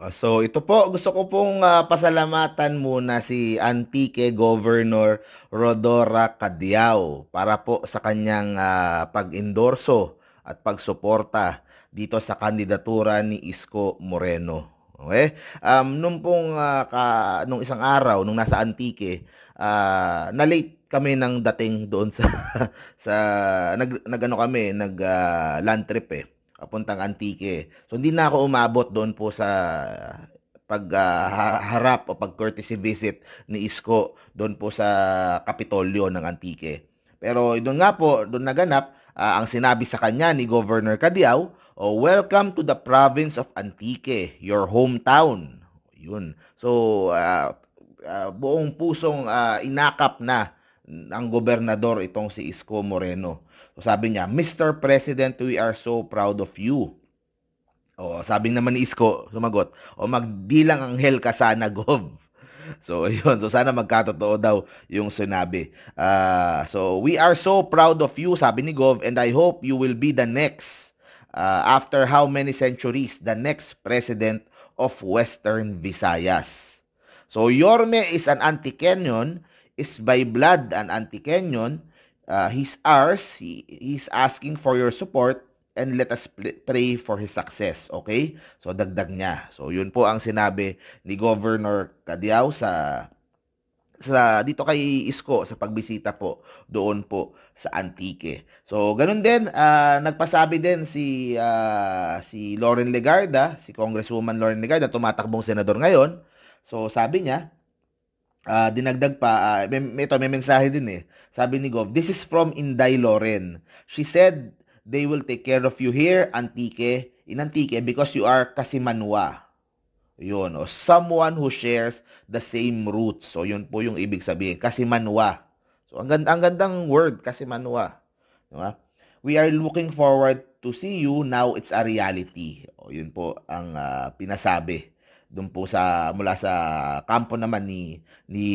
Ah, so ito po, gusto ko pong uh, pasalamatan muna si Antique Governor Rodora Cadiao para po sa kanyang uh, pag-endorso at pagsuporta dito sa kandidatura ni Isko Moreno. Okay? Um, nung pong uh, ka, nung isang araw, nung nasa Antique, uh, na-late kami ng dating doon sa sa nag, nagano kami, nag uh, land trip eh papuntang Antique. So hindi na ako umabot doon po sa pagharap ah, uh, o pag courtesy visit ni Isko doon po sa Kapitolyo ng Antique. Pero doon nga po, doon naganap uh, ang sinabi sa kanya ni Governor Cadiao, oh, "Welcome to the province of Antique, your hometown." Yun. So uh, uh, buong pusong uh, inakap na ang gobernador itong si Isko Moreno. So sabi niya, Mr. President, we are so proud of you. O, sabi naman ni Isko, sumagot, o magdilang anghel ka sana, Gov. So, yun. So, sana magkatotoo daw yung sinabi. Uh, so, we are so proud of you, sabi ni Gov, and I hope you will be the next, uh, after how many centuries, the next president of Western Visayas. So, Yorme is an anti is by blood an anti uh, he's ours. He, he's asking for your support and let us pray for his success. Okay? So, dagdag niya. So, yun po ang sinabi ni Governor Cadiao sa sa dito kay Isko sa pagbisita po doon po sa Antique. So ganun din uh, nagpasabi din si uh, si Lauren Legarda, si Congresswoman Lauren Legarda tumatakbong senador ngayon. So sabi niya, uh, dinagdag pa, uh, may, ito, may mensahe din eh. Sabi ni Gov, this is from Inday Loren. She said, they will take care of you here, Antique, in Antique, because you are Kasimanwa. Yun, o, oh, someone who shares the same roots. So, yun po yung ibig sabihin, Kasimanwa. So, ang, ganda, ang gandang word, Kasimanwa. Diba? We are looking forward to see you, now it's a reality. O, yun po ang uh, pinasabi doon po sa mula sa kampo naman ni ni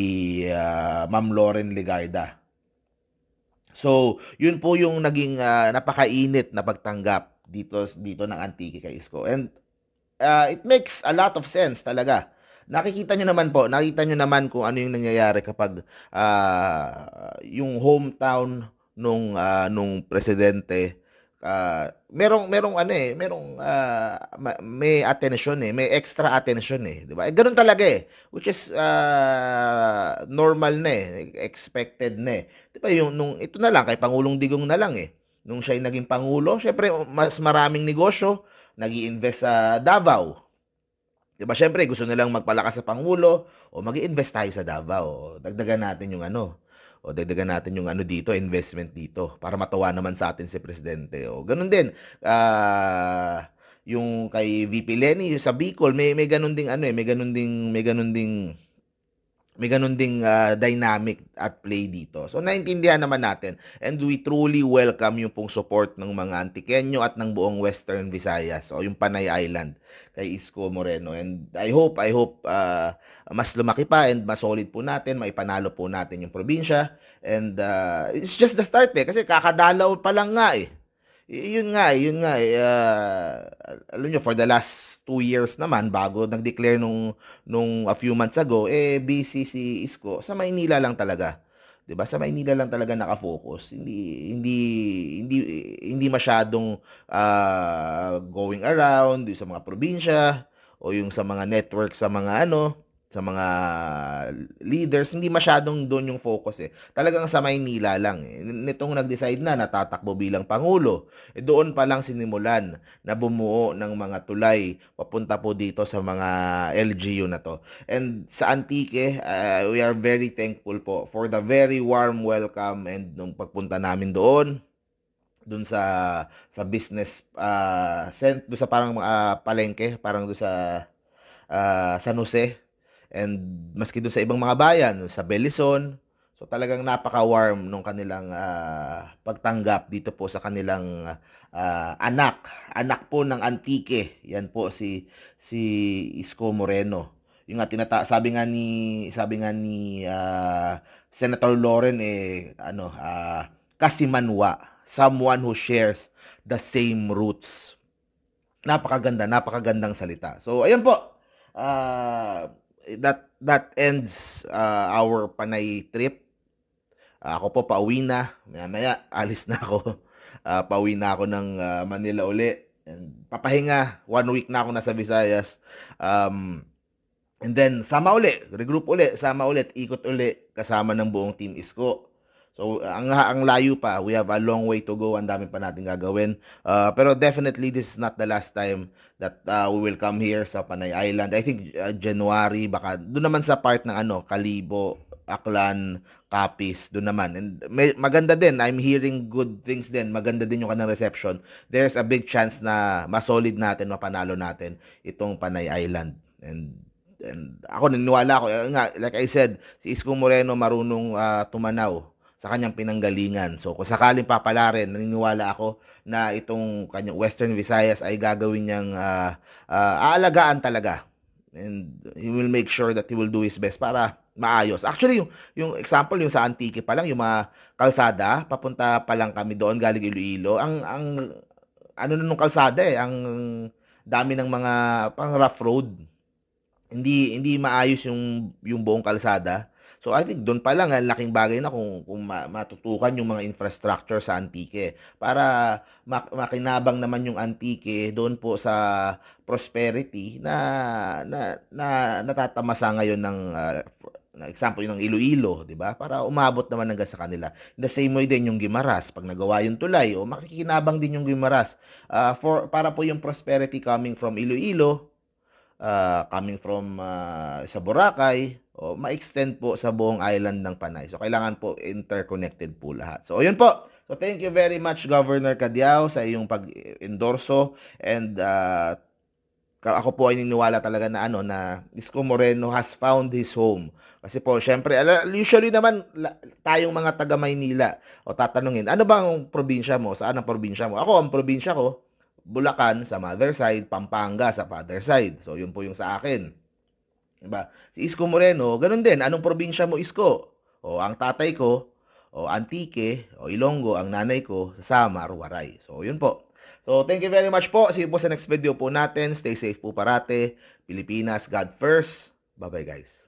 uh, Ma'am Lauren Legarda. So, yun po yung naging uh, napakainit na pagtanggap dito dito ng Antique kay Isko. And uh, it makes a lot of sense talaga. Nakikita nyo naman po, nakita nyo naman kung ano yung nangyayari kapag uh, yung hometown nung uh, nung presidente uh, merong merong ano eh, merong uh, may attention eh, may extra attention eh, 'di ba? Eh, ganun talaga eh, which is uh, normal na eh, expected na eh. 'Di ba yung nung ito na lang kay Pangulong Digong na lang eh. Nung siya ay naging pangulo, syempre oh, mas maraming negosyo nag-iinvest sa Davao. 'Di ba? Syempre gusto nilang magpalakas sa pangulo o mag invest tayo sa Davao. Dagdagan natin yung ano, o dagdagan natin yung ano dito, investment dito para matuwa naman sa atin si presidente. O ganun din. Ah uh, yung kay VP Lenny sa Bicol, may may ganun ding ano eh, may ganun ding may ganun ding may ganun ding uh, dynamic at play dito. So naintindihan naman natin and we truly welcome yung pong support ng mga Antiqueño at ng buong Western Visayas o yung Panay Island kay Isko Moreno. And I hope, I hope uh, mas lumaki pa and mas solid po natin, maipanalo po natin yung probinsya. And uh, it's just the start eh kasi kakadalaw pa lang nga eh yun nga, eh, yun nga, uh, alam nyo, for the last two years naman, bago nag-declare nung, nung a few months ago, eh, busy si Isko. Sa Maynila lang talaga. 'di ba? Sa Maynila lang talaga nakafocus. Hindi hindi hindi hindi masyadong uh, going around yung sa mga probinsya o yung sa mga network sa mga ano sa mga leaders, hindi masyadong doon yung focus eh. Talagang sa Maynila lang eh. Nitong nag-decide na natatakbo bilang Pangulo, eh, doon pa lang sinimulan na bumuo ng mga tulay papunta po dito sa mga LGU na to. And sa Antique, uh, we are very thankful po for the very warm welcome and nung pagpunta namin doon doon sa sa business uh, cent, doon sa parang uh, palengke, parang doon sa uh, San Jose, And maski doon sa ibang mga bayan, sa Belison, so talagang napaka-warm nung kanilang uh, pagtanggap dito po sa kanilang uh, anak, anak po ng Antique, Yan po si si Isko Moreno. Yung nga sabi nga ni sabi nga ni uh, Senator Loren eh ano uh, kasimanwa, someone who shares the same roots. Napakaganda, napakagandang salita. So ayan po. Uh, that that ends uh, our Panay trip. Uh, ako po pauwi na. Maya-maya alis na ako. Uh, pauwi na ako ng uh, Manila uli. And papahinga. One week na ako nasa Visayas. Um, and then sama uli. Regroup uli. Sama uli. Ikot uli. Kasama ng buong team Isko. So, ang, ang layo pa. We have a long way to go. Ang dami pa natin gagawin. Uh, pero definitely, this is not the last time that uh, we will come here sa Panay Island. I think uh, January, baka doon naman sa part ng ano, Kalibo, Aklan, Capiz doon naman. And may, maganda din, I'm hearing good things din. Maganda din yung kanang reception. There's a big chance na masolid natin, mapanalo natin itong Panay Island. And and ako niniwala ako nga like I said si Isko Moreno marunong uh, tumanaw sa kanyang pinanggalingan. So kung sakaling papala rin, naniniwala ako na itong kanyang Western Visayas ay gagawin niyang uh, uh, aalagaan talaga. And he will make sure that he will do his best para maayos. Actually, yung, yung example, yung sa Antique pa lang, yung mga kalsada, papunta pa lang kami doon, galing Iloilo. Ang, ang ano na nung kalsada eh, ang dami ng mga pang rough road. Hindi hindi maayos yung yung buong kalsada. So I think doon pa lang, ang laking bagay na kung, kung matutukan yung mga infrastructure sa Antique para makinabang naman yung Antique doon po sa prosperity na na, na natatamasa ngayon ng uh, example yung ng Iloilo, 'di ba? Para umabot naman hanggang sa kanila. The same way din yung Guimaras, pag nagawa yung tulay o oh, makikinabang din yung Guimaras uh, for para po yung prosperity coming from Iloilo, uh, coming from uh, sa Boracay, o ma-extend po sa buong island ng Panay. So kailangan po interconnected po lahat. So ayun po. So thank you very much Governor Cadiao sa iyong pag-endorso and uh, ako po ay niniwala talaga na ano na Isko Moreno has found his home. Kasi po, syempre, usually naman tayong mga taga Maynila o tatanungin, ano ba ang probinsya mo? Saan ang probinsya mo? Ako, ang probinsya ko, Bulacan sa mother side, Pampanga sa father side. So, yun po yung sa akin. Diba? Si Isko Moreno, ganun din. Anong probinsya mo, Isko? O, ang tatay ko, o Antique, o Ilonggo, ang nanay ko, sa Samar, Waray. So, yun po. So, thank you very much po. See you po sa next video po natin. Stay safe po parate. Pilipinas, God first. Bye-bye, guys.